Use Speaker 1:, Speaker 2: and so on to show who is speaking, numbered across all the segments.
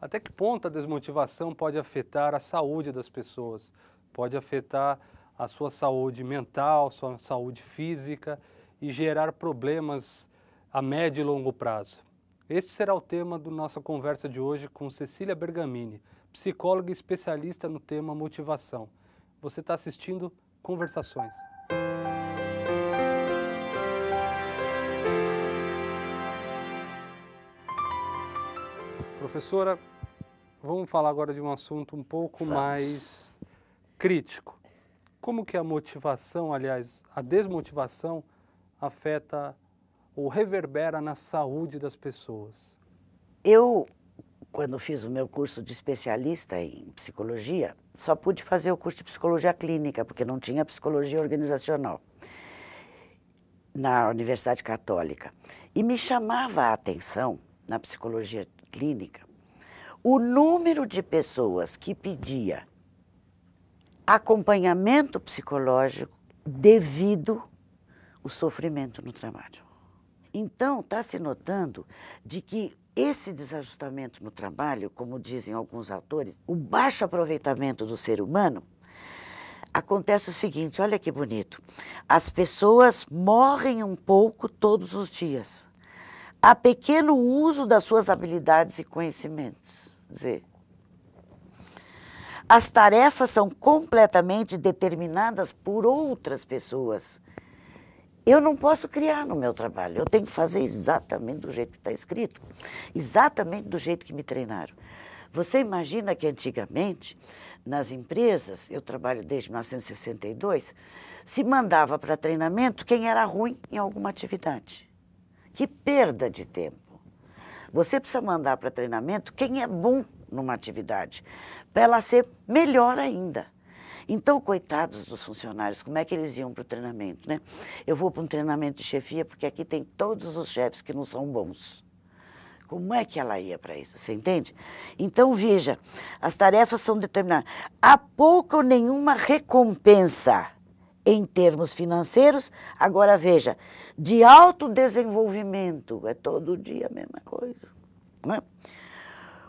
Speaker 1: Até que ponto a desmotivação pode afetar a saúde das pessoas? Pode afetar a sua saúde mental, sua saúde física e gerar problemas a médio e longo prazo. Este será o tema da nossa conversa de hoje com Cecília Bergamini, psicóloga e especialista no tema motivação. Você está assistindo Conversações. Professora, vamos falar agora de um assunto um pouco vamos. mais crítico. Como que a motivação, aliás, a desmotivação afeta ou reverbera na saúde das pessoas?
Speaker 2: Eu, quando fiz o meu curso de especialista em psicologia, só pude fazer o curso de psicologia clínica, porque não tinha psicologia organizacional na Universidade Católica. E me chamava a atenção na psicologia clínica, o número de pessoas que pedia acompanhamento psicológico devido o sofrimento no trabalho. Então, está se notando de que esse desajustamento no trabalho, como dizem alguns autores, o baixo aproveitamento do ser humano, acontece o seguinte: olha que bonito. As pessoas morrem um pouco todos os dias a pequeno uso das suas habilidades e conhecimentos. Dizer, as tarefas são completamente determinadas por outras pessoas. Eu não posso criar no meu trabalho, eu tenho que fazer exatamente do jeito que está escrito, exatamente do jeito que me treinaram. Você imagina que antigamente, nas empresas, eu trabalho desde 1962, se mandava para treinamento quem era ruim em alguma atividade. Que perda de tempo. Você precisa mandar para treinamento quem é bom numa atividade, para ela ser melhor ainda. Então, coitados dos funcionários, como é que eles iam para o treinamento, né? Eu vou para um treinamento de chefia porque aqui tem todos os chefes que não são bons. Como é que ela ia para isso? Você entende? Então, veja, as tarefas são determinadas. Há pouca ou nenhuma recompensa em termos financeiros. Agora veja, de autodesenvolvimento, é todo dia a mesma coisa. Né?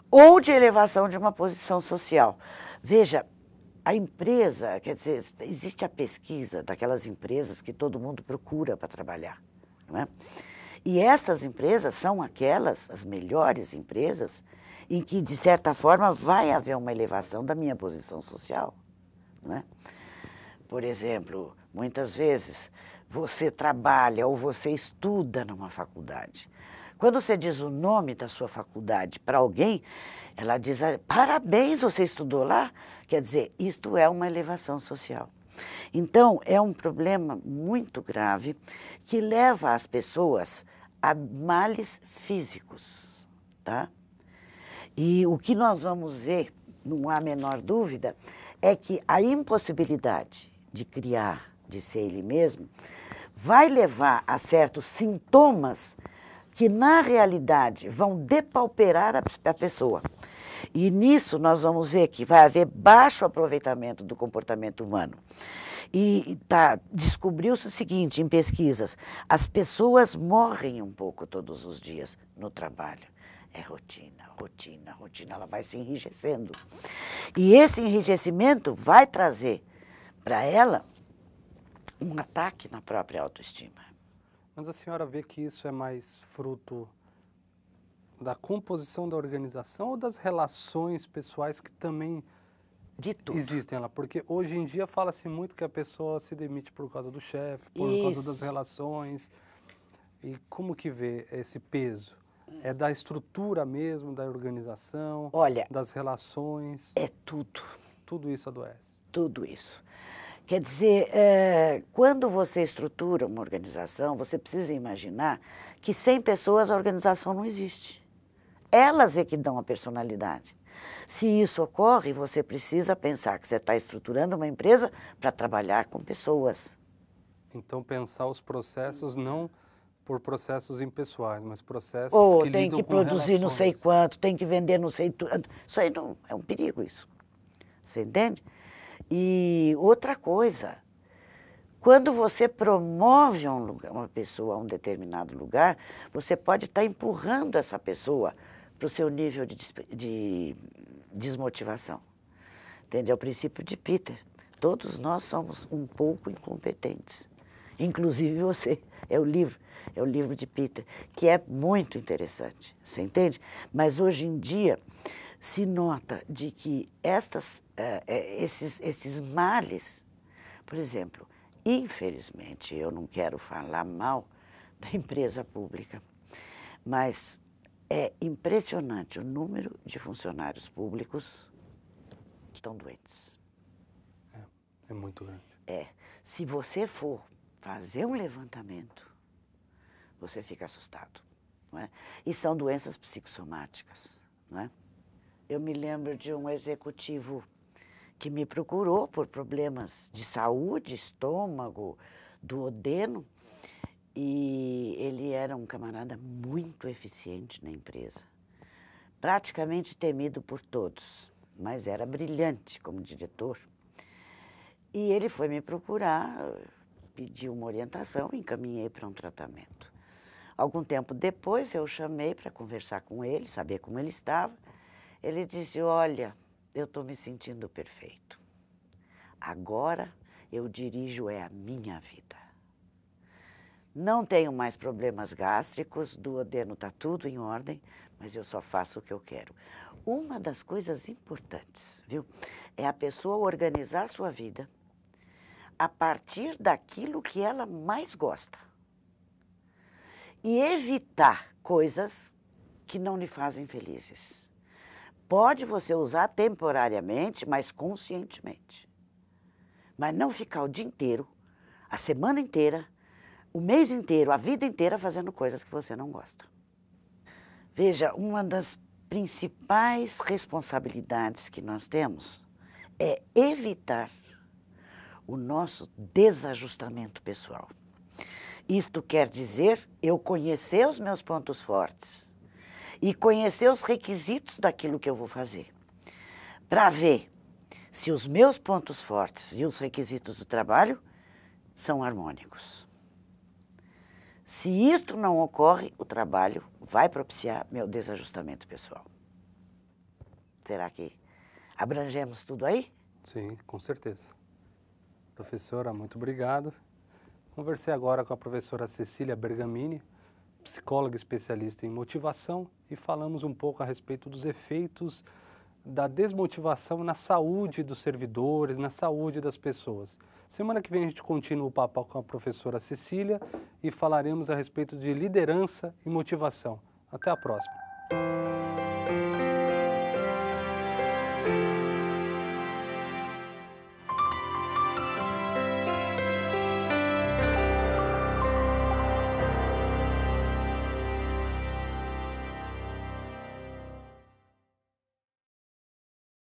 Speaker 2: Ou de elevação de uma posição social. Veja, a empresa, quer dizer, existe a pesquisa daquelas empresas que todo mundo procura para trabalhar. Né? E essas empresas são aquelas, as melhores empresas, em que, de certa forma, vai haver uma elevação da minha posição social. Não é? Por exemplo, muitas vezes você trabalha ou você estuda numa faculdade. Quando você diz o nome da sua faculdade para alguém, ela diz: ah, parabéns, você estudou lá. Quer dizer, isto é uma elevação social. Então, é um problema muito grave que leva as pessoas a males físicos, tá? E o que nós vamos ver, não há menor dúvida, é que a impossibilidade de criar, de ser ele mesmo, vai levar a certos sintomas que, na realidade, vão depauperar a, a pessoa. E nisso nós vamos ver que vai haver baixo aproveitamento do comportamento humano. E tá, descobriu-se o seguinte em pesquisas: as pessoas morrem um pouco todos os dias no trabalho. É rotina, rotina, rotina, ela vai se enrijecendo. E esse enrijecimento vai trazer para ela, um ataque na própria autoestima. Mas
Speaker 1: a senhora vê que isso é mais fruto da composição da organização ou das relações pessoais que também existem lá? Porque hoje em dia fala-se muito que a pessoa se demite por causa do chefe, por isso. causa das relações. E como que vê esse peso? É da estrutura mesmo, da
Speaker 2: organização, Olha, das relações? É tudo. Tudo isso adoece? Tudo isso. Quer dizer, é, quando você estrutura uma organização, você precisa imaginar que sem pessoas a organização não existe. Elas é que dão a personalidade. Se isso ocorre, você precisa pensar que você está estruturando uma empresa para trabalhar com pessoas.
Speaker 1: Então, pensar os processos não por processos impessoais, mas processos Ou oh, que tem que produzir relações. não sei
Speaker 2: quanto, tem que vender não sei quanto. Isso aí não, é um perigo isso. Você entende? E outra coisa, quando você promove um lugar, uma pessoa a um determinado lugar, você pode estar tá empurrando essa pessoa para o seu nível de, de desmotivação. Entende? É o princípio de Peter. Todos nós somos um pouco incompetentes. Inclusive você. É o livro, é o livro de Peter, que é muito interessante. Você entende? Mas hoje em dia, se nota de que estas, eh, eh, esses, esses males, por exemplo, infelizmente, eu não quero falar mal da empresa pública, mas é impressionante o número de funcionários públicos que estão doentes. É, é muito grande. É. Se você for fazer um levantamento, você fica assustado. Não é? E são doenças psicossomáticas. Não é? Eu me lembro de um executivo que me procurou por problemas de saúde, estômago, duodeno, e ele era um camarada muito eficiente na empresa, praticamente temido por todos, mas era brilhante como diretor. E ele foi me procurar, pediu uma orientação, encaminhei para um tratamento. Algum tempo depois eu o chamei para conversar com ele, saber como ele estava. Ele disse: Olha, eu estou me sentindo perfeito. Agora eu dirijo é a minha vida. Não tenho mais problemas gástricos, do adeno está tudo em ordem, mas eu só faço o que eu quero. Uma das coisas importantes, viu, é a pessoa organizar a sua vida a partir daquilo que ela mais gosta e evitar coisas que não lhe fazem felizes. Pode você usar temporariamente, mas conscientemente. Mas não ficar o dia inteiro, a semana inteira, o mês inteiro, a vida inteira fazendo coisas que você não gosta. Veja, uma das principais responsabilidades que nós temos é evitar o nosso desajustamento pessoal. Isto quer dizer eu conhecer os meus pontos fortes e conhecer os requisitos daquilo que eu vou fazer, para ver se os meus pontos fortes e os requisitos do trabalho são harmônicos. Se isto não ocorre, o trabalho vai propiciar meu desajustamento pessoal. Será que abrangemos tudo aí? Sim, com certeza.
Speaker 1: Professora, muito obrigado. Conversei agora com a professora Cecília Bergamini, psicóloga especialista em motivação e falamos um pouco a respeito dos efeitos da desmotivação na saúde dos servidores, na saúde das pessoas. Semana que vem a gente continua o papo com a professora Cecília e falaremos a respeito de liderança e motivação. Até a próxima.